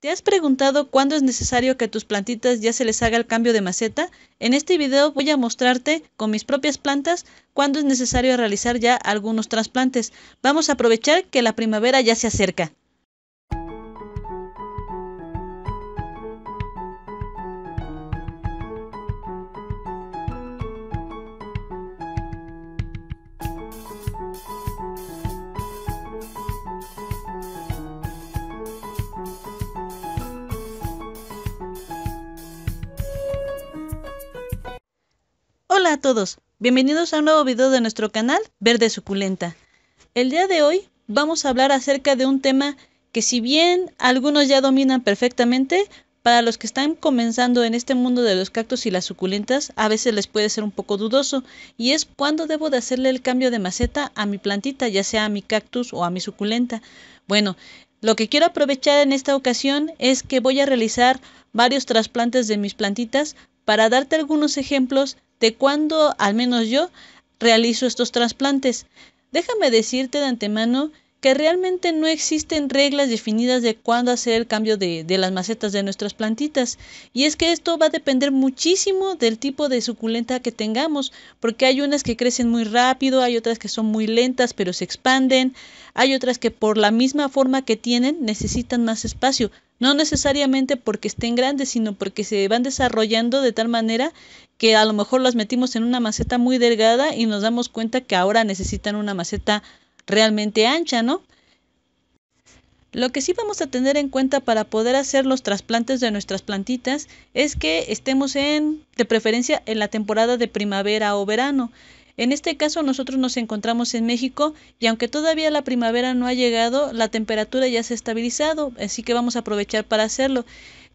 ¿Te has preguntado cuándo es necesario que a tus plantitas ya se les haga el cambio de maceta? En este video voy a mostrarte con mis propias plantas cuándo es necesario realizar ya algunos trasplantes. Vamos a aprovechar que la primavera ya se acerca. Hola a todos, bienvenidos a un nuevo video de nuestro canal Verde Suculenta. El día de hoy vamos a hablar acerca de un tema que si bien algunos ya dominan perfectamente, para los que están comenzando en este mundo de los cactus y las suculentas, a veces les puede ser un poco dudoso, y es cuándo debo de hacerle el cambio de maceta a mi plantita, ya sea a mi cactus o a mi suculenta. Bueno, lo que quiero aprovechar en esta ocasión es que voy a realizar varios trasplantes de mis plantitas para darte algunos ejemplos de cuando, al menos yo, realizo estos trasplantes. Déjame decirte de antemano que realmente no existen reglas definidas de cuándo hacer el cambio de, de, las macetas de nuestras plantitas. Y es que esto va a depender muchísimo del tipo de suculenta que tengamos, porque hay unas que crecen muy rápido, hay otras que son muy lentas pero se expanden, hay otras que por la misma forma que tienen necesitan más espacio. No necesariamente porque estén grandes, sino porque se van desarrollando de tal manera que a lo mejor las metimos en una maceta muy delgada y nos damos cuenta que ahora necesitan una maceta realmente ancha, ¿no? Lo que sí vamos a tener en cuenta para poder hacer los trasplantes de nuestras plantitas es que estemos en, de preferencia, en la temporada de primavera o verano. En este caso nosotros nos encontramos en México y aunque todavía la primavera no ha llegado, la temperatura ya se ha estabilizado, así que vamos a aprovechar para hacerlo.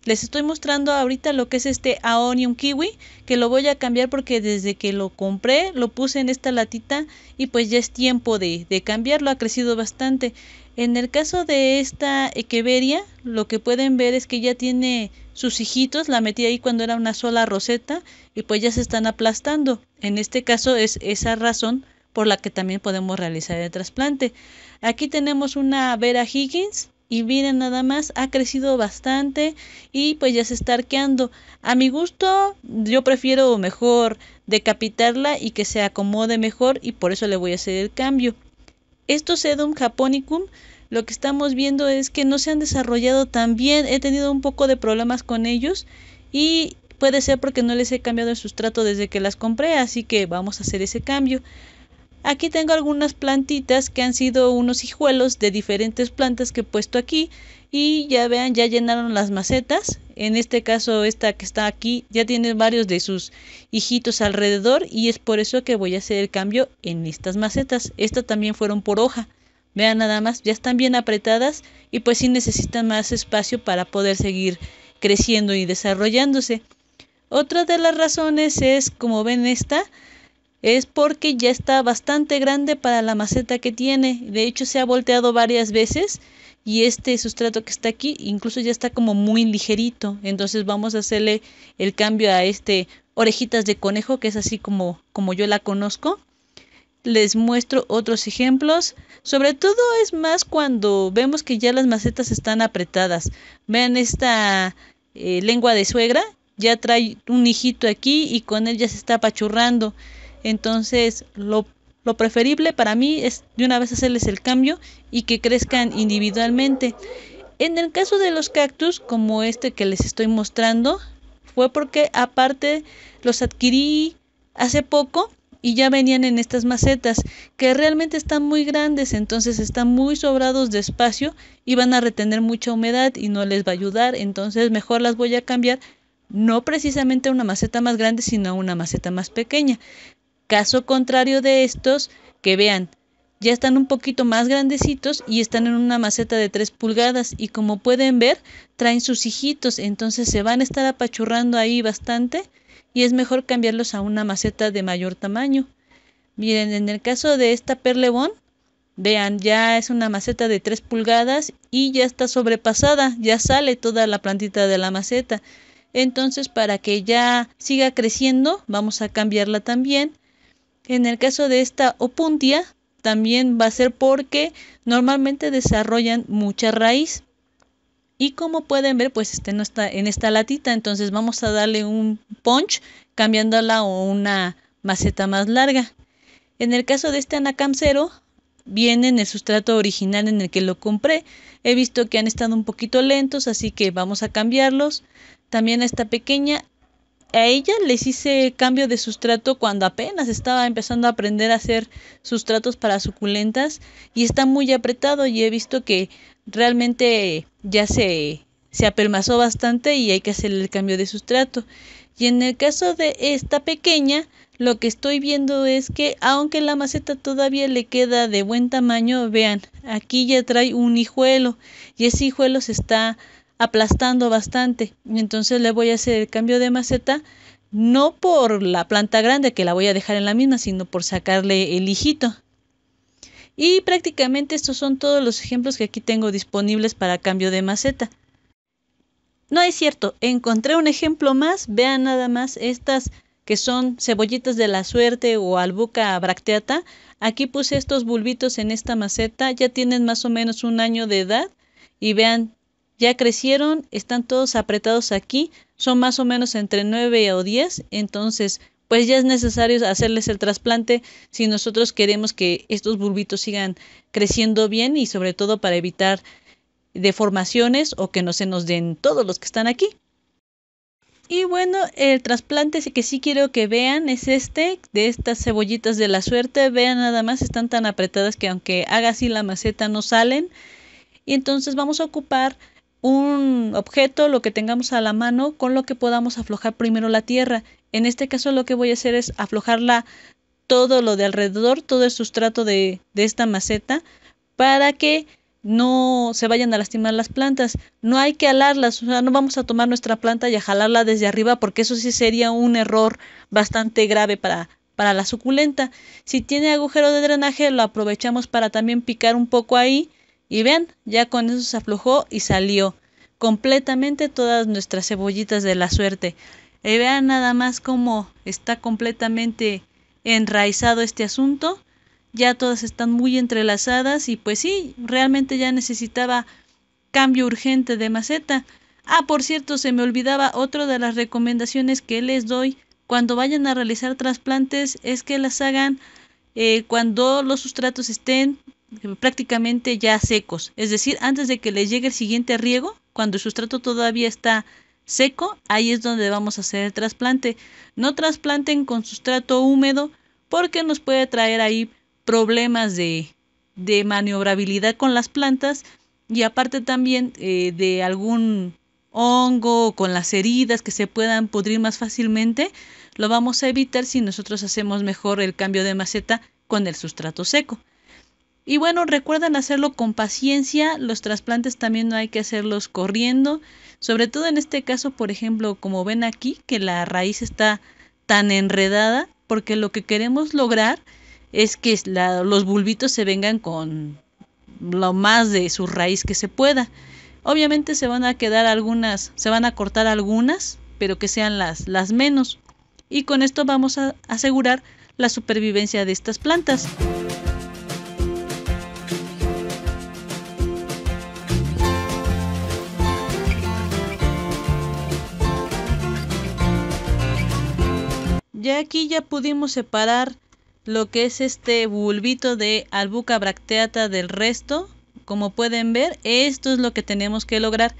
Les estoy mostrando ahorita lo que es este Aonium Kiwi, que lo voy a cambiar porque desde que lo compré lo puse en esta latita y pues ya es tiempo de, de cambiarlo, ha crecido bastante. En el caso de esta Echeveria, lo que pueden ver es que ya tiene sus hijitos, la metí ahí cuando era una sola roseta y pues ya se están aplastando. En este caso es esa razón por la que también podemos realizar el trasplante. Aquí tenemos una Vera Higgins, y miren nada más, ha crecido bastante y pues ya se está arqueando. A mi gusto, yo prefiero mejor decapitarla y que se acomode mejor y por eso le voy a hacer el cambio. Estos sedum japonicum lo que estamos viendo es que no se han desarrollado tan bien, he tenido un poco de problemas con ellos y puede ser porque no les he cambiado el sustrato desde que las compré, así que vamos a hacer ese cambio. Aquí tengo algunas plantitas que han sido unos hijuelos de diferentes plantas que he puesto aquí y ya vean, ya llenaron las macetas. En este caso, esta que está aquí ya tiene varios de sus hijitos alrededor y es por eso que voy a hacer el cambio en estas macetas. Estas también fueron por hoja. Vean nada más, ya están bien apretadas y pues sí necesitan más espacio para poder seguir creciendo y desarrollándose. Otra de las razones es, como ven esta, es porque ya está bastante grande para la maceta que tiene. De hecho, se ha volteado varias veces y este sustrato que está aquí incluso ya está como muy ligerito. Entonces vamos a hacerle el cambio a este orejitas de conejo, que es así como, como yo la conozco. Les muestro otros ejemplos. Sobre todo es más cuando vemos que ya las macetas están apretadas. Vean esta eh, lengua de suegra. Ya trae un hijito aquí y con él ya se está apachurrando. Entonces, lo, lo preferible para mí es de una vez hacerles el cambio y que crezcan individualmente. En el caso de los cactus, como este que les estoy mostrando, fue porque aparte los adquirí hace poco y ya venían en estas macetas que realmente están muy grandes, entonces están muy sobrados de espacio y van a retener mucha humedad y no les va a ayudar, entonces mejor las voy a cambiar no precisamente a una maceta más grande, sino a una maceta más pequeña. Caso contrario de estos, que vean, ya están un poquito más grandecitos y están en una maceta de 3 pulgadas y como pueden ver traen sus hijitos, entonces se van a estar apachurrando ahí bastante y es mejor cambiarlos a una maceta de mayor tamaño. Miren, en el caso de esta perlebón, vean, ya es una maceta de 3 pulgadas y ya está sobrepasada, ya sale toda la plantita de la maceta. Entonces, para que ya siga creciendo, vamos a cambiarla también en el caso de esta opuntia, también va a ser porque normalmente desarrollan mucha raíz. Y como pueden ver, pues este no está en esta latita, entonces vamos a darle un punch cambiándola o una maceta más larga. En el caso de este anacamcero, viene en el sustrato original en el que lo compré. He visto que han estado un poquito lentos, así que vamos a cambiarlos. También a esta pequeña a ella les hice cambio de sustrato cuando apenas estaba empezando a aprender a hacer sustratos para suculentas y está muy apretado y he visto que realmente ya se, se apelmazó bastante y hay que hacer el cambio de sustrato. Y en el caso de esta pequeña, lo que estoy viendo es que aunque la maceta todavía le queda de buen tamaño, vean, aquí ya trae un hijuelo y ese hijuelo se está aplastando bastante. Entonces le voy a hacer el cambio de maceta, no por la planta grande que la voy a dejar en la misma, sino por sacarle el hijito. Y prácticamente estos son todos los ejemplos que aquí tengo disponibles para cambio de maceta. No es cierto, encontré un ejemplo más, vean nada más estas que son cebollitas de la suerte o albuca bracteata. Aquí puse estos bulbitos en esta maceta, ya tienen más o menos un año de edad y vean ya crecieron, están todos apretados aquí, son más o menos entre 9 o 10, entonces pues ya es necesario hacerles el trasplante si nosotros queremos que estos bulbitos sigan creciendo bien y sobre todo para evitar deformaciones o que no se nos den todos los que están aquí. Y bueno, el trasplante que sí quiero que vean es este, de estas cebollitas de la suerte. Vean nada más, están tan apretadas que aunque haga así la maceta no salen. Y entonces vamos a ocupar un objeto, lo que tengamos a la mano, con lo que podamos aflojar primero la tierra. En este caso lo que voy a hacer es aflojarla todo lo de alrededor, todo el sustrato de, esta maceta, para que no se vayan a lastimar las plantas. No hay que alarlas, o sea, no vamos a tomar nuestra planta y a jalarla desde arriba, porque eso sí sería un error bastante grave para, para la suculenta. Si tiene agujero de drenaje, lo aprovechamos para también picar un poco ahí y vean, ya con eso se aflojó y salió completamente todas nuestras cebollitas de la suerte. Y vean nada más cómo está completamente enraizado este asunto. Ya todas están muy entrelazadas y pues sí, realmente ya necesitaba cambio urgente de maceta. Ah, por cierto, se me olvidaba otra de las recomendaciones que les doy cuando vayan a realizar trasplantes es que las hagan eh, cuando los sustratos estén eh, prácticamente ya secos. Es decir, antes de que les llegue el siguiente riego, cuando el sustrato todavía está seco, ahí es donde vamos a hacer el trasplante. No trasplanten con sustrato húmedo porque nos puede traer ahí problemas de, de maniobrabilidad con las plantas y aparte también eh, de algún hongo con las heridas que se puedan pudrir más fácilmente, lo vamos a evitar si nosotros hacemos mejor el cambio de maceta con el sustrato seco. Y bueno, recuerden hacerlo con paciencia, los trasplantes también no hay que hacerlos corriendo, sobre todo en este caso, por ejemplo, como ven aquí, que la raíz está tan enredada, porque lo que queremos lograr es que los bulbitos se vengan con lo más de su raíz que se pueda. Obviamente se van a quedar algunas, se van a cortar algunas, pero que sean las, las menos. Y con esto vamos a asegurar la supervivencia de estas plantas. ya aquí ya pudimos separar lo que es este bulbito de albuca bracteata del resto. Como pueden ver, esto es lo que tenemos que lograr,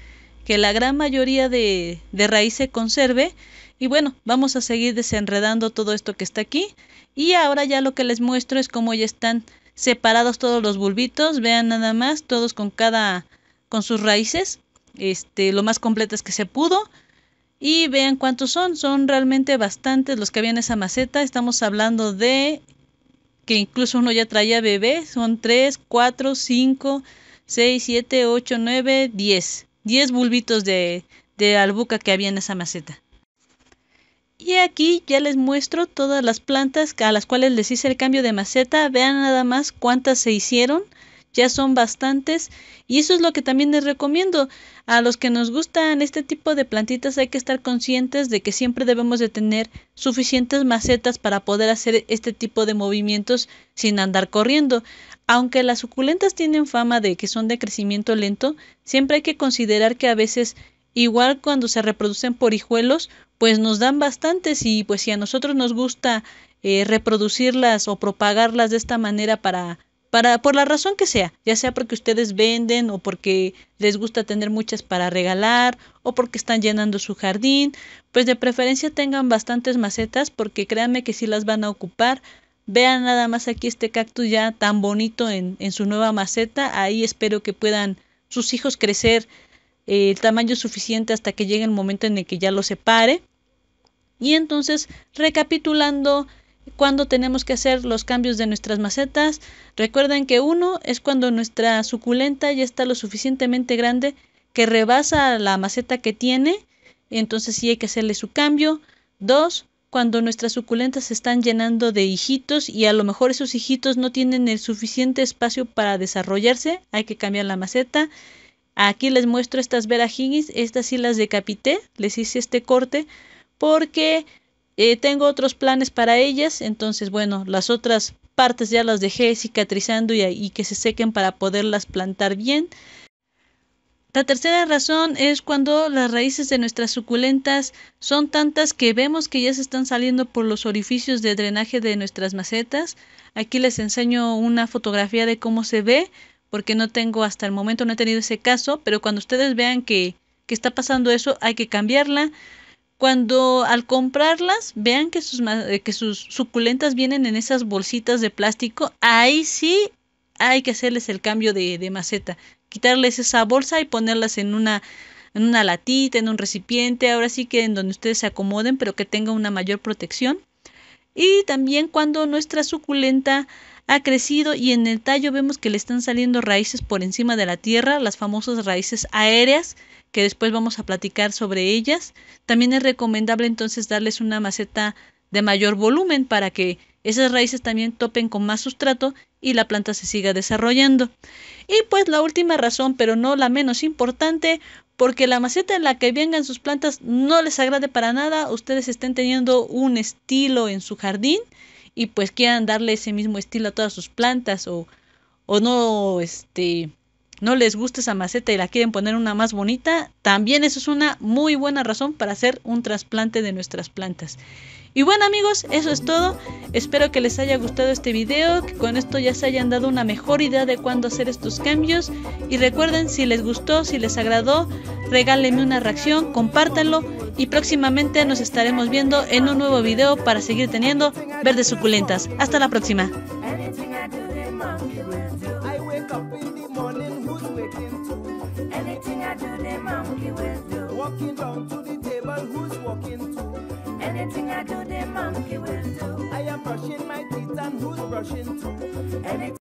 que la gran mayoría de, de raíz se conserve. Y bueno, vamos a seguir desenredando todo esto que está aquí. Y ahora ya lo que les muestro es cómo ya están separados todos los bulbitos. Vean nada más, todos con cada, con sus raíces, este, lo más completas que se pudo. Y vean cuántos son, son realmente bastantes los que había en esa maceta. Estamos hablando de que incluso uno ya traía bebé, son 3, 4, 5, 6, 7, 8, 9, 10. 10 bulbitos de, de albuca que había en esa maceta. Y aquí ya les muestro todas las plantas a las cuales les hice el cambio de maceta. Vean nada más cuántas se hicieron ya son bastantes y eso es lo que también les recomiendo. A los que nos gustan este tipo de plantitas hay que estar conscientes de que siempre debemos de tener suficientes macetas para poder hacer este tipo de movimientos sin andar corriendo. Aunque las suculentas tienen fama de que son de crecimiento lento, siempre hay que considerar que a veces igual cuando se reproducen por hijuelos, pues nos dan bastantes y pues si a nosotros nos gusta eh, reproducirlas o propagarlas de esta manera para para, por la razón que sea, ya sea porque ustedes venden o porque les gusta tener muchas para regalar o porque están llenando su jardín, pues de preferencia tengan bastantes macetas porque créanme que si las van a ocupar. Vean nada más aquí este cactus ya tan bonito en, su nueva maceta. Ahí espero que puedan sus hijos crecer eh, el tamaño suficiente hasta que llegue el momento en el que ya lo separe. Y entonces, recapitulando, cuando tenemos que hacer los cambios de nuestras macetas. Recuerden que uno es cuando nuestra suculenta ya está lo suficientemente grande que rebasa la maceta que tiene, entonces sí hay que hacerle su cambio. Dos, cuando nuestras suculentas se están llenando de hijitos y a lo mejor esos hijitos no tienen el suficiente espacio para desarrollarse, hay que cambiar la maceta. Aquí les muestro estas verajinis estas sí las decapité, les hice este corte porque eh, tengo otros planes para ellas, entonces bueno, las otras partes ya las dejé cicatrizando y, que se sequen para poderlas plantar bien. La tercera razón es cuando las raíces de nuestras suculentas son tantas que vemos que ya se están saliendo por los orificios de drenaje de nuestras macetas. Aquí les enseño una fotografía de cómo se ve, porque no tengo hasta el momento, no he tenido ese caso, pero cuando ustedes vean que está pasando eso, hay que cambiarla. Cuando al comprarlas vean que sus, eh, que sus suculentas vienen en esas bolsitas de plástico, ahí sí hay que hacerles el cambio de, de maceta, quitarles esa bolsa y ponerlas en una en una latita, en un recipiente, ahora sí que en donde ustedes se acomoden, pero que tenga una mayor protección. Y también cuando nuestra suculenta ha crecido y en el tallo vemos que le están saliendo raíces por encima de la tierra, las famosas raíces aéreas, que después vamos a platicar sobre ellas. También es recomendable entonces darles una maceta de mayor volumen para que esas raíces también topen con más sustrato y la planta se siga desarrollando. Y pues la última razón, pero no la menos importante, porque la maceta en la que vengan sus plantas no les agrade para nada, ustedes estén teniendo un estilo en su jardín y pues quieran darle ese mismo estilo a todas sus plantas o, o no, este, no les gusta esa maceta y la quieren poner una más bonita, también eso es una muy buena razón para hacer un trasplante de nuestras plantas. Y bueno amigos, eso es todo. Espero que les haya gustado este video, que con esto ya se hayan dado una mejor idea de cuándo hacer estos cambios. Y recuerden, si les gustó, si les agradó, regálenme una reacción, compártanlo y próximamente nos estaremos viendo en un nuevo video para seguir teniendo verdes suculentas. Hasta la próxima. And it's. Anytime